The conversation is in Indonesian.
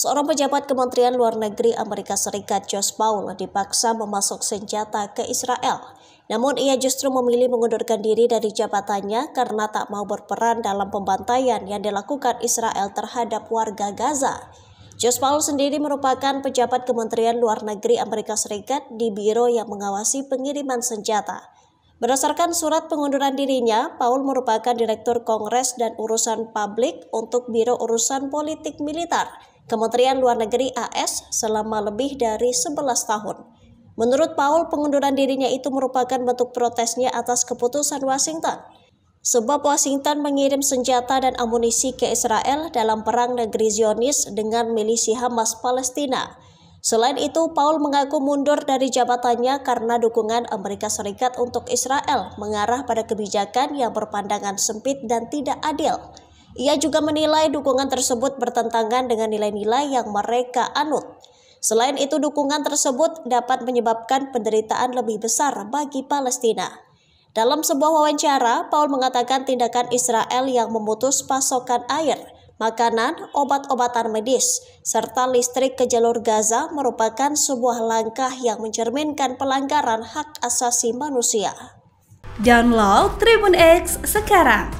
Seorang pejabat Kementerian Luar Negeri Amerika Serikat Josh Paul dipaksa memasuk senjata ke Israel. Namun ia justru memilih mengundurkan diri dari jabatannya karena tak mau berperan dalam pembantaian yang dilakukan Israel terhadap warga Gaza. Josh Paul sendiri merupakan pejabat Kementerian Luar Negeri Amerika Serikat di biro yang mengawasi pengiriman senjata. Berdasarkan surat pengunduran dirinya, Paul merupakan Direktur Kongres dan Urusan Publik untuk Biro Urusan Politik Militer Kementerian Luar Negeri AS selama lebih dari 11 tahun. Menurut Paul, pengunduran dirinya itu merupakan bentuk protesnya atas keputusan Washington. Sebab Washington mengirim senjata dan amunisi ke Israel dalam perang negeri Zionis dengan milisi Hamas Palestina. Selain itu, Paul mengaku mundur dari jabatannya karena dukungan Amerika Serikat untuk Israel mengarah pada kebijakan yang berpandangan sempit dan tidak adil. Ia juga menilai dukungan tersebut bertentangan dengan nilai-nilai yang mereka anut. Selain itu, dukungan tersebut dapat menyebabkan penderitaan lebih besar bagi Palestina. Dalam sebuah wawancara, Paul mengatakan tindakan Israel yang memutus pasokan air, makanan, obat-obatan medis, serta listrik ke jalur Gaza merupakan sebuah langkah yang mencerminkan pelanggaran hak asasi manusia. Download Tribun X sekarang